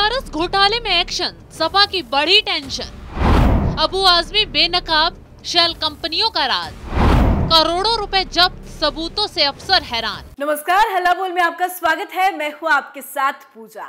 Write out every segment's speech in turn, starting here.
बनारस घोटाले में एक्शन सपा की बड़ी टेंशन अबू आजमी बेनकाब शेल कंपनियों का राज करोड़ों रुपए जब्त सबूतों से अफसर हैरान नमस्कार हल्ला बोल में आपका स्वागत है मैं हूँ आपके साथ पूजा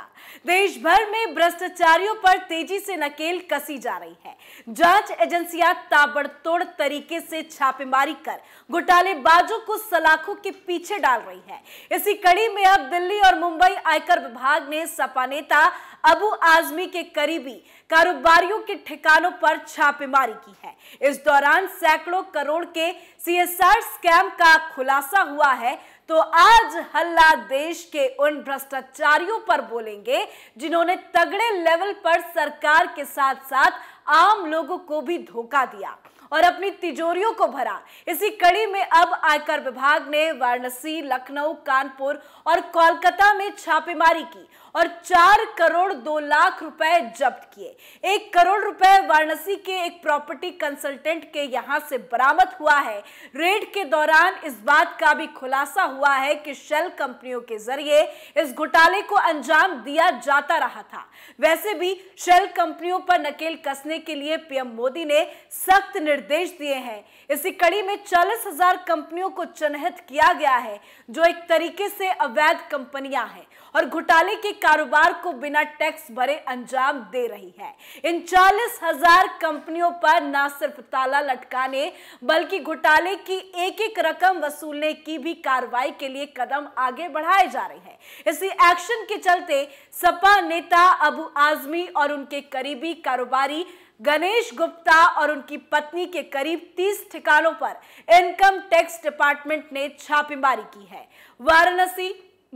देश भर में भ्रष्टाचारियों पर तेजी से नकेल कसी जा रही है जांच एजेंसियां ताबड़तोड़ तरीके से छापेमारी कर घोटाले बाजों को सलाखों के पीछे डाल रही है इसी कड़ी में अब दिल्ली और मुंबई आयकर विभाग ने सपा नेता अबू आजमी के करीबी कारोबारियों के ठिकानों पर छापेमारी की है इस दौरान सैकड़ों करोड़ के सीएसआर स्कैम का खुलासा हुआ है तो आज हल्ला देश के उन भ्रष्टाचारियों पर बोलेंगे जिन्होंने तगड़े लेवल पर सरकार के साथ साथ आम लोगों को भी धोखा दिया और अपनी तिजोरियों को भरा इसी कड़ी में अब आयकर विभाग ने वाराणसी लखनऊ कानपुर और कोलकाता में छापेमारी की और चार करोड़ दो लाख रुपए जब्त किए एक करोड़ रुपए वाराणसी के एक प्रॉपर्टी कंसल्टेंट के यहां से बरामद हुआ है रेड के दौरान इस बात का भी खुलासा हुआ है कि शेल कंपनियों के जरिए इस घोटाले को अंजाम दिया जाता रहा था वैसे भी शेल कंपनियों पर नकेल कसने के लिए पीएम मोदी ने सख्त निर्देश दिए हैं इसी कड़ी में चालीस हजार कंपनियों को चिन्हित किया गया है जो एक तरीके से अवैध कंपनियां हैं और घोटाले के कारोबार को बिना टैक्स भरे अंजाम दे रही है इन चालीस हजार कंपनियों पर न सिर्फ ताला लटकाने बल्कि घोटाले की एक एक रकम वसूलने की भी कार्रवाई के लिए कदम आगे बढ़ाए जा रहे हैं इसी एक्शन के चलते सपा नेता अबू आजमी और उनके करीबी कारोबारी गणेश गुप्ता और उनकी पत्नी के करीब 30 ठिकानों पर इनकम टैक्स डिपार्टमेंट ने छापेमारी की है वाराणसी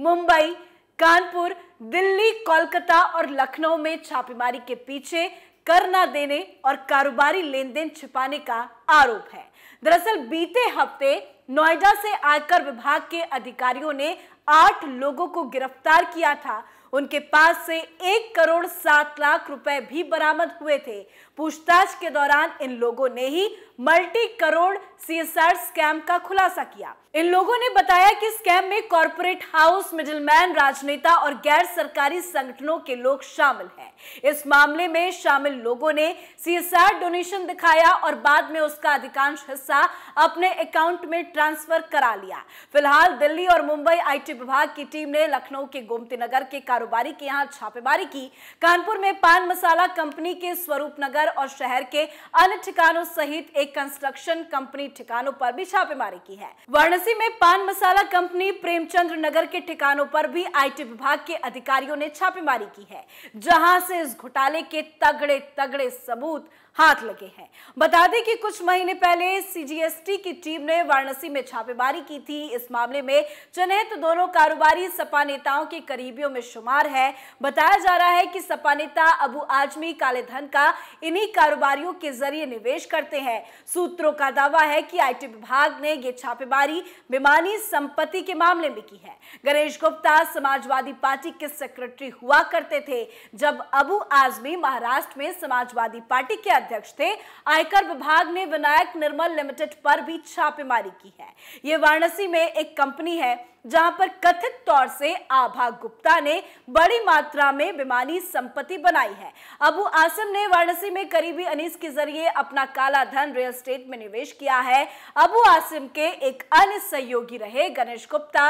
मुंबई कानपुर दिल्ली कोलकाता और लखनऊ में छापेमारी के पीछे कर न देने और कारोबारी लेन देन छिपाने का आरोप है दरअसल बीते हफ्ते नोएडा से आयकर विभाग के अधिकारियों ने आठ लोगों को गिरफ्तार किया था उनके पास से एक करोड़ सात लाख रुपए भी बरामद हुए थे पूछताछ के दौरान इन लोगों ने ही मल्टी करोड़ सीएसआर स्कैम का खुलासा किया इन लोगों ने बताया कि स्कैम में कॉरपोरेट हाउस मिडिलमैन राजनेता और गैर सरकारी संगठनों के लोग शामिल हैं इस मामले में शामिल लोगों ने सीएसआर डोनेशन दिखाया और बाद में उसका अधिकांश हिस्सा अपने अकाउंट में ट्रांसफर करा लिया फिलहाल दिल्ली और मुंबई आई विभाग की टीम ने लखनऊ के गोमती नगर के कारोबारी के यहाँ छापेमारी की कानपुर में पान मसाला कंपनी के स्वरूप नगर नगर और शहर के अन्य ठिकानों सहित एक कंस्ट्रक्शन कंपनी ठिकानों पर भी छापेमारी की है वाराणसी में पान मसाला कंपनी प्रेमचंद्र नगर के ठिकानों पर भी आईटी विभाग के अधिकारियों ने छापेमारी की है जहां से इस घोटाले के तगड़े तगड़े सबूत हाथ लगे हैं बता दें कि कुछ महीने पहले सीजीएसटी की टीम ने वाराणसी में छापेमारी की थी इस मामले में चिन्हित तो दोनों कारोबारी सपा नेताओं के करीबियों में शुमार है बताया जा रहा है कि सपा नेता अबू आजमी काले धन का इन्हीं कारोबारियों के जरिए निवेश करते हैं सूत्रों का दावा है कि आईटी विभाग ने ये छापेमारी बेमानी संपत्ति के मामले में की है गणेश गुप्ता समाजवादी पार्टी के सेक्रेटरी हुआ करते थे जब अबू आजमी महाराष्ट्र में समाजवादी पार्टी के अध्यक्ष थे आयकर विभाग ने विनायक निर्मल लिमिटेड पर भी छापेमारी की है ये वाराणसी में एक कंपनी है जहां पर कथित तौर से आभा गुप्ता ने बड़ी मात्रा में बेमानी संपत्ति बनाई है अबू आसम ने वाराणसी में करीबी अनीस के जरिए अपना काला धन रियल स्टेट में निवेश किया है अबू आसम के एक अन्य सहयोगी रहे गणेश गुप्ता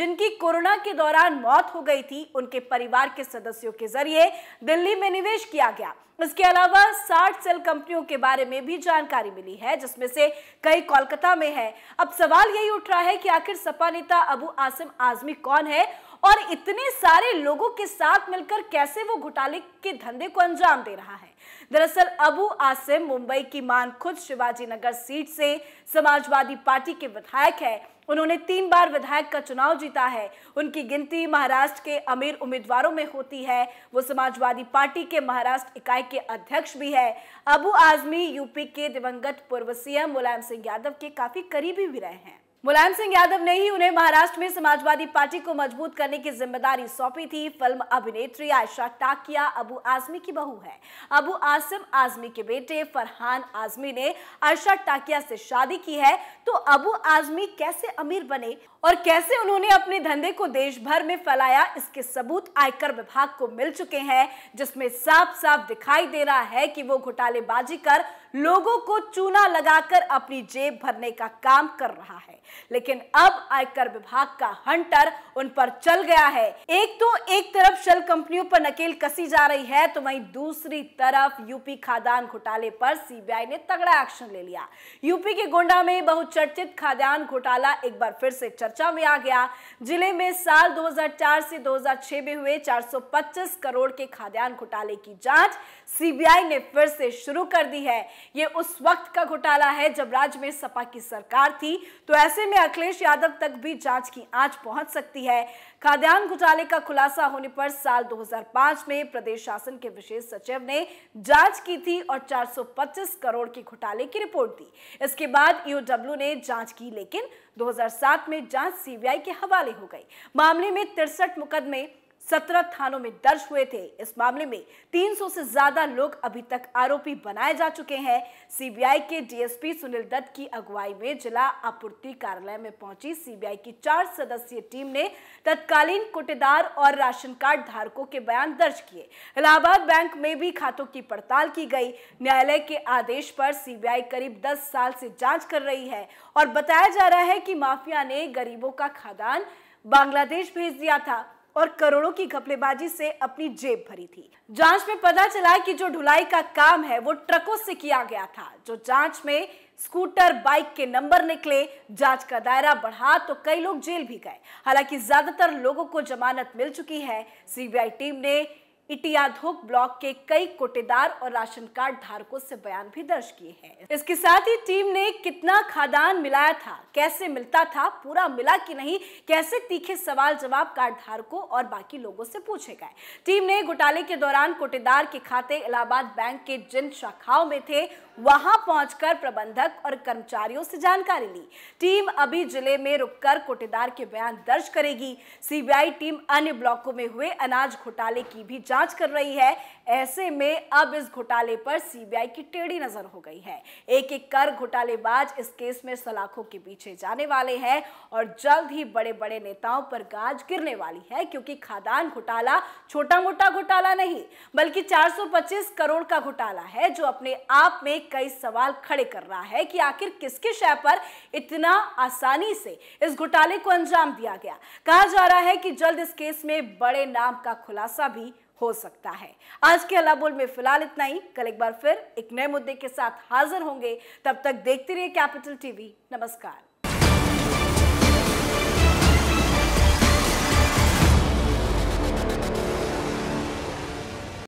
जिनकी कोरोना के दौरान मौत हो गई थी उनके परिवार के सदस्यों के जरिए दिल्ली में निवेश किया गया इसके अलावा साठ सेल कंपनियों के बारे में भी जानकारी मिली है जिसमें से कई कोलकाता में है अब सवाल यही उठ रहा है कि आखिर सपा नेता अबू आसिम आजमी कौन है और इतने सारे लोगों के साथ मिलकर कैसे वो घोटाले के धंधे को अंजाम दे रहा है दरअसल अबू आसिम मुंबई की मान खुद शिवाजी नगर सीट से समाजवादी पार्टी के विधायक है उन्होंने तीन बार विधायक का चुनाव जीता है उनकी गिनती महाराष्ट्र के अमीर उम्मीदवारों में होती है वो समाजवादी पार्टी के महाराष्ट्र इकाई के अध्यक्ष भी है अबू आजमी यूपी के दिवंगत पूर्व सीएम मुलायम सिंह यादव के काफी करीबी भी रहे हैं मुलायम सिंह यादव ने ही उन्हें महाराष्ट्र में समाजवादी पार्टी को मजबूत करने की जिम्मेदारी सौंपी थी फिल्म अभिनेत्री आयशा टाकिया अबू आजमी की बहू है अबू आसिम आजमी के बेटे फरहान आजमी ने आयशा टाकिया से शादी की है तो अबू आजमी कैसे अमीर बने और कैसे उन्होंने अपने धंधे को देश भर में फैलाया इसके सबूत आयकर विभाग को मिल चुके हैं जिसमें साफ साफ दिखाई दे रहा है कि वो घोटालेबाजी कर लोगों को चूना लगाकर अपनी जेब भरने का काम कर रहा है लेकिन अब आयकर विभाग का हंटर उन पर चल गया है एक तो एक तरफ शेल कंपनियों पर नकेल कसी जा रही है तो वहीं दूसरी तरफ यूपी खादान घोटाले पर सीबीआई ने तगड़ा एक्शन ले लिया यूपी के गोंडा में बहुचर्चित खाद्यान्न घोटाला एक बार फिर से चर्चा में आ गया जिले में साल 2004 से 2006 में हुए 425 करोड़ के खाद्यान्न घोटाले की जांच सीबीआई ने फिर से शुरू कर दी है ये उस वक्त का घोटाला है जब राज्य में सपा की सरकार थी तो ऐसे में अखिलेश यादव तक भी जांच की आंच पहुंच सकती है खाद्यान्न घोटाले का खुलासा होने पर साल 2005 में प्रदेश शासन के विशेष सचिव ने जांच की थी और 425 करोड़ के घोटाले की रिपोर्ट दी इसके बाद ईओडब्ल्यू ने जांच की लेकिन 2007 में जांच सीबीआई के हवाले हो गई मामले में तिरसठ मुकदमे सत्रह थानों में दर्ज हुए थे इस मामले में 300 से ज्यादा लोग अभी तक आरोपी बनाए जा चुके हैं सीबीआई के डीएसपी सुनील दत्त की अगुवाई में जिला आपूर्ति कार्यालय में पहुंची सीबीआई की चार सदस्यीय टीम ने तत्कालीन कुटेदार और राशन कार्ड धारकों के बयान दर्ज किए इलाहाबाद बैंक में भी खातों की पड़ताल की गई न्यायालय के आदेश पर सीबीआई करीब दस साल से जांच कर रही है और बताया जा रहा है कि माफिया ने गरीबों का खादान बांग्लादेश भेज दिया था और करोड़ों की घपलेबाजी से अपनी जेब भरी थी जांच में पता चला कि जो ढुलाई का काम है वो ट्रकों से किया गया था जो जांच में स्कूटर बाइक के नंबर निकले जांच का दायरा बढ़ा तो कई लोग जेल भी गए हालांकि ज्यादातर लोगों को जमानत मिल चुकी है सीबीआई टीम ने इटियाधोक ब्लॉक के कई कोटेदार और राशन कार्ड धारकों से बयान भी दर्ज किए हैं इसके साथ ही टीम ने कितना खादान मिलाया था कैसे मिलता था पूरा मिला कि नहीं कैसे तीखे सवाल जवाब कार्ड धारकों और बाकी लोगों से पूछे गए टीम ने घोटाले के दौरान कोटेदार के खाते इलाहाबाद बैंक के जिन शाखाओं में थे वहां पहुंचकर प्रबंधक और कर्मचारियों से जानकारी ली टीम अभी जिले में रुककर कोटेदार के बयान दर्ज करेगी सीबीआई टीम अन्य ब्लॉकों में हुए अनाज घोटाले की भी जांच कर रही है ऐसे में अब इस घोटाले पर सीबीआई की टेढ़ी नजर हो गई है एक एक कर घोटालेबाज इस केस में सलाखों के पीछे जाने वाले हैं और जल्द ही बड़े बड़े नेताओं पर गाज गिरने वाली है क्योंकि खादान घोटाला छोटा मोटा घोटाला नहीं बल्कि 425 करोड़ का घोटाला है जो अपने आप में कई सवाल खड़े कर रहा है कि आखिर किसके शय पर इतना आसानी से इस घोटाले को अंजाम दिया गया कहा जा रहा है कि जल्द इस केस में बड़े नाम का खुलासा भी हो सकता है आज के अलाबोल में फिलहाल इतना ही कल एक बार फिर एक नए मुद्दे के साथ हाजिर होंगे तब तक देखते रहिए कैपिटल टीवी नमस्कार